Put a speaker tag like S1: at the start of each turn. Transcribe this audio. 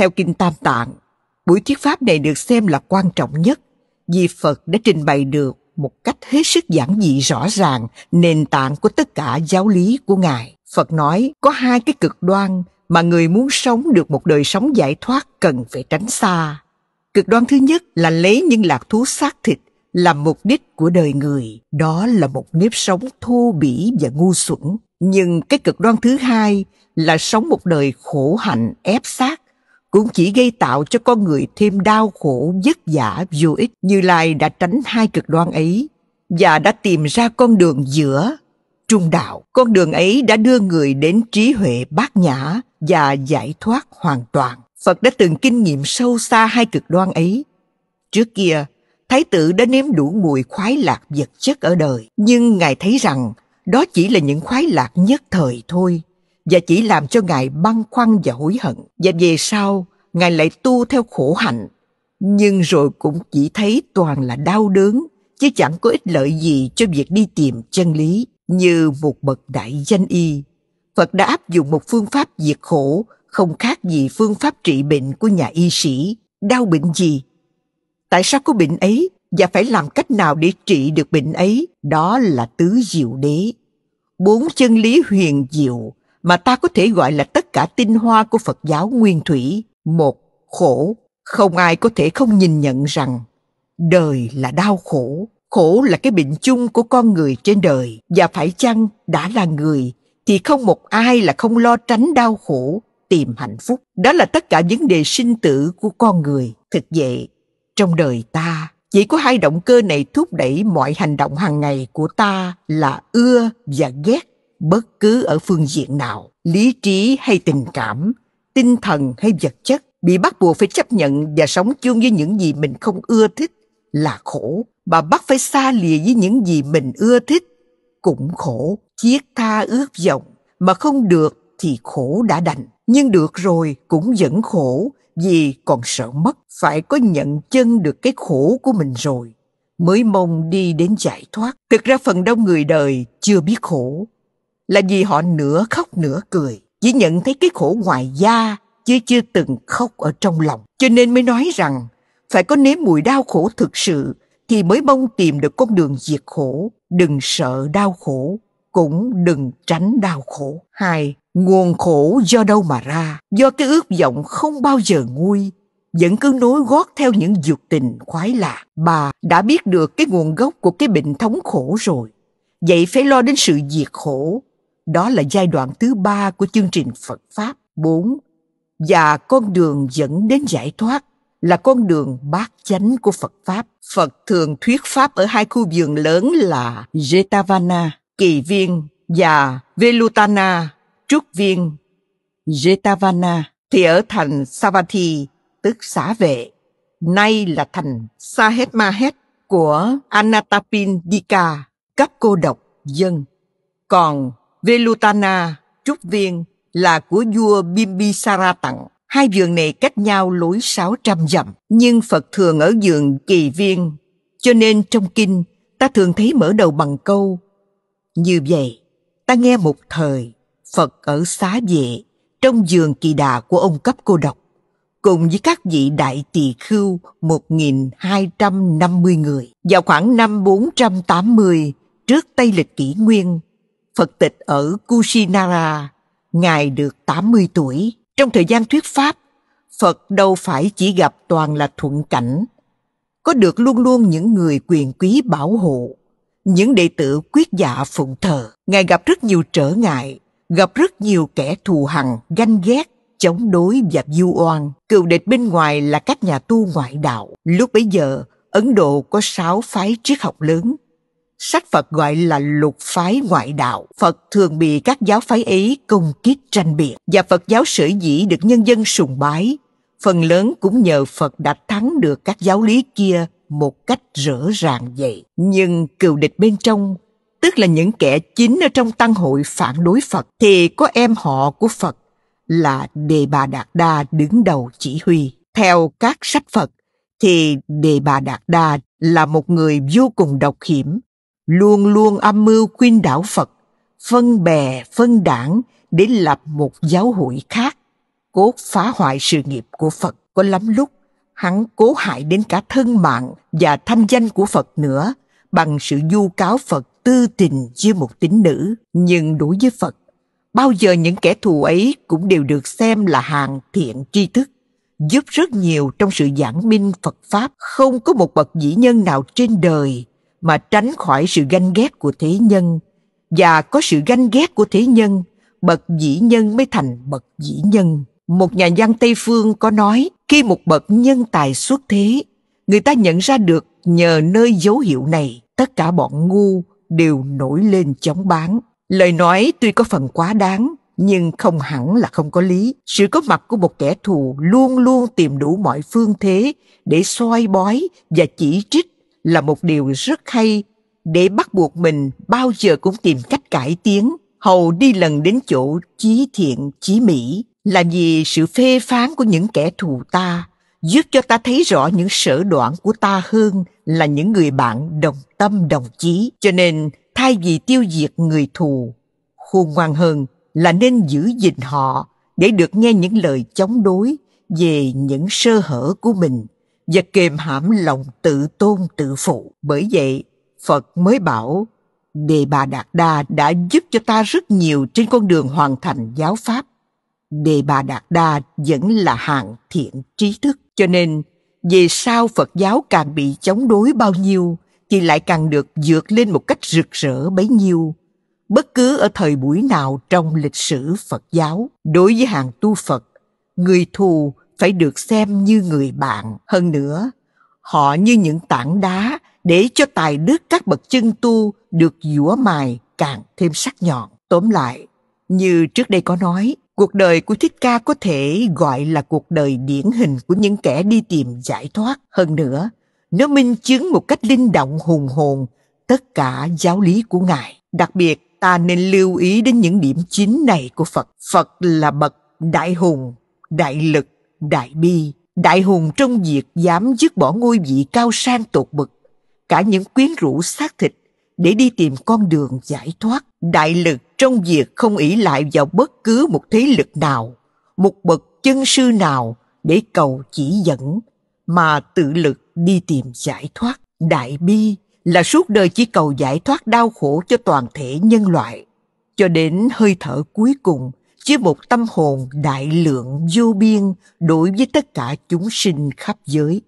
S1: Theo Kinh Tam Tạng, buổi thuyết pháp này được xem là quan trọng nhất vì Phật đã trình bày được một cách hết sức giản dị rõ ràng nền tảng của tất cả giáo lý của Ngài. Phật nói có hai cái cực đoan mà người muốn sống được một đời sống giải thoát cần phải tránh xa. Cực đoan thứ nhất là lấy những lạc thú xác thịt làm mục đích của đời người. Đó là một nếp sống thô bỉ và ngu xuẩn. Nhưng cái cực đoan thứ hai là sống một đời khổ hạnh ép xác cũng chỉ gây tạo cho con người thêm đau khổ vất vả vô ích như lai đã tránh hai cực đoan ấy và đã tìm ra con đường giữa trung đạo con đường ấy đã đưa người đến trí huệ bát nhã và giải thoát hoàn toàn phật đã từng kinh nghiệm sâu xa hai cực đoan ấy trước kia thái tử đã nếm đủ mùi khoái lạc vật chất ở đời nhưng ngài thấy rằng đó chỉ là những khoái lạc nhất thời thôi và chỉ làm cho Ngài băn khoăn và hối hận. Và về sau, Ngài lại tu theo khổ hạnh, nhưng rồi cũng chỉ thấy toàn là đau đớn, chứ chẳng có ích lợi gì cho việc đi tìm chân lý. Như một bậc đại danh y, Phật đã áp dụng một phương pháp diệt khổ không khác gì phương pháp trị bệnh của nhà y sĩ. Đau bệnh gì? Tại sao có bệnh ấy và phải làm cách nào để trị được bệnh ấy? Đó là tứ diệu đế. Bốn chân lý huyền diệu mà ta có thể gọi là tất cả tinh hoa của Phật giáo nguyên thủy, một khổ, không ai có thể không nhìn nhận rằng đời là đau khổ, khổ là cái bệnh chung của con người trên đời và phải chăng đã là người thì không một ai là không lo tránh đau khổ, tìm hạnh phúc. Đó là tất cả vấn đề sinh tử của con người. Thực vậy, trong đời ta chỉ có hai động cơ này thúc đẩy mọi hành động hàng ngày của ta là ưa và ghét bất cứ ở phương diện nào lý trí hay tình cảm tinh thần hay vật chất bị bắt buộc phải chấp nhận và sống chung với những gì mình không ưa thích là khổ mà bắt phải xa lìa với những gì mình ưa thích cũng khổ chiết tha ước vọng mà không được thì khổ đã đành nhưng được rồi cũng vẫn khổ vì còn sợ mất phải có nhận chân được cái khổ của mình rồi mới mong đi đến giải thoát thực ra phần đông người đời chưa biết khổ là vì họ nửa khóc nửa cười, chỉ nhận thấy cái khổ ngoài da chứ chưa từng khóc ở trong lòng. Cho nên mới nói rằng phải có nếm mùi đau khổ thực sự thì mới mong tìm được con đường diệt khổ. Đừng sợ đau khổ, cũng đừng tránh đau khổ. Hai, nguồn khổ do đâu mà ra? Do cái ước vọng không bao giờ nguôi, vẫn cứ nối gót theo những dục tình khoái lạc. Bà đã biết được cái nguồn gốc của cái bệnh thống khổ rồi. Vậy phải lo đến sự diệt khổ đó là giai đoạn thứ ba của chương trình Phật Pháp 4 và con đường dẫn đến giải thoát là con đường bát chánh của Phật Pháp. Phật thường thuyết Pháp ở hai khu vườn lớn là Jetavana, Kỳ Viên và Velutana, Trúc Viên. Jetavana thì ở thành Savatthi, tức xã vệ, nay là thành Sahetmahet của Anatapindika, cấp cô độc dân. Còn Velutana, Trúc Viên là của vua Bimbisara tặng. Hai vườn này cách nhau lối 600 dặm, nhưng Phật thường ở vườn kỳ viên. Cho nên trong kinh, ta thường thấy mở đầu bằng câu Như vậy, ta nghe một thời, Phật ở xá vệ, trong vườn kỳ đà của ông cấp cô độc, cùng với các vị đại tỳ khưu 1.250 người, vào khoảng năm 480 trước Tây lịch kỷ nguyên Phật tịch ở Kushinara, Ngài được 80 tuổi. Trong thời gian thuyết Pháp, Phật đâu phải chỉ gặp toàn là thuận cảnh, có được luôn luôn những người quyền quý bảo hộ, những đệ tử quyết dạ phụng thờ. Ngài gặp rất nhiều trở ngại, gặp rất nhiều kẻ thù hằn, ganh ghét, chống đối và du oan. Cựu địch bên ngoài là các nhà tu ngoại đạo. Lúc bấy giờ, Ấn Độ có sáu phái triết học lớn sách Phật gọi là lục phái ngoại đạo. Phật thường bị các giáo phái ấy công kích tranh biện và Phật giáo sở dĩ được nhân dân sùng bái. Phần lớn cũng nhờ Phật đã thắng được các giáo lý kia một cách rõ ràng vậy. Nhưng cựu địch bên trong, tức là những kẻ chính ở trong tăng hội phản đối Phật, thì có em họ của Phật là Đề Bà Đạt Đa đứng đầu chỉ huy. Theo các sách Phật, thì Đề Bà Đạt Đa là một người vô cùng độc hiểm luôn luôn âm mưu khuyên đảo Phật, phân bè, phân đảng để lập một giáo hội khác, cố phá hoại sự nghiệp của Phật. Có lắm lúc, hắn cố hại đến cả thân mạng và thanh danh của Phật nữa bằng sự du cáo Phật tư tình với một tín nữ. Nhưng đối với Phật, bao giờ những kẻ thù ấy cũng đều được xem là hàng thiện tri thức giúp rất nhiều trong sự giảng minh Phật Pháp. Không có một bậc dĩ nhân nào trên đời mà tránh khỏi sự ganh ghét của thế nhân và có sự ganh ghét của thế nhân bậc dĩ nhân mới thành bậc dĩ nhân một nhà văn tây phương có nói khi một bậc nhân tài xuất thế người ta nhận ra được nhờ nơi dấu hiệu này tất cả bọn ngu đều nổi lên chống bán lời nói tuy có phần quá đáng nhưng không hẳn là không có lý sự có mặt của một kẻ thù luôn luôn tìm đủ mọi phương thế để soi bói và chỉ trích là một điều rất hay để bắt buộc mình bao giờ cũng tìm cách cải tiến hầu đi lần đến chỗ chí thiện chí mỹ là vì sự phê phán của những kẻ thù ta giúp cho ta thấy rõ những sở đoạn của ta hơn là những người bạn đồng tâm đồng chí cho nên thay vì tiêu diệt người thù khôn ngoan hơn là nên giữ gìn họ để được nghe những lời chống đối về những sơ hở của mình và kềm hãm lòng tự tôn tự phụ. Bởi vậy, Phật mới bảo Đề Bà Đạt Đa đã giúp cho ta rất nhiều trên con đường hoàn thành giáo pháp. Đề Bà Đạt Đa vẫn là hạng thiện trí thức. Cho nên, về sau Phật giáo càng bị chống đối bao nhiêu, thì lại càng được vượt lên một cách rực rỡ bấy nhiêu. Bất cứ ở thời buổi nào trong lịch sử Phật giáo, đối với hàng tu Phật, người thù phải được xem như người bạn hơn nữa họ như những tảng đá để cho tài đức các bậc chân tu được dũa mài càng thêm sắc nhọn tóm lại như trước đây có nói cuộc đời của thích ca có thể gọi là cuộc đời điển hình của những kẻ đi tìm giải thoát hơn nữa nó minh chứng một cách linh động hùng hồn tất cả giáo lý của ngài đặc biệt ta nên lưu ý đến những điểm chính này của phật phật là bậc đại hùng đại lực Đại bi, đại hùng trong việc dám dứt bỏ ngôi vị cao sang tột bậc, cả những quyến rũ xác thịt để đi tìm con đường giải thoát. Đại lực trong việc không ỷ lại vào bất cứ một thế lực nào, một bậc chân sư nào để cầu chỉ dẫn, mà tự lực đi tìm giải thoát. Đại bi là suốt đời chỉ cầu giải thoát đau khổ cho toàn thể nhân loại. Cho đến hơi thở cuối cùng, chứa một tâm hồn đại lượng vô biên đối với tất cả chúng sinh khắp giới.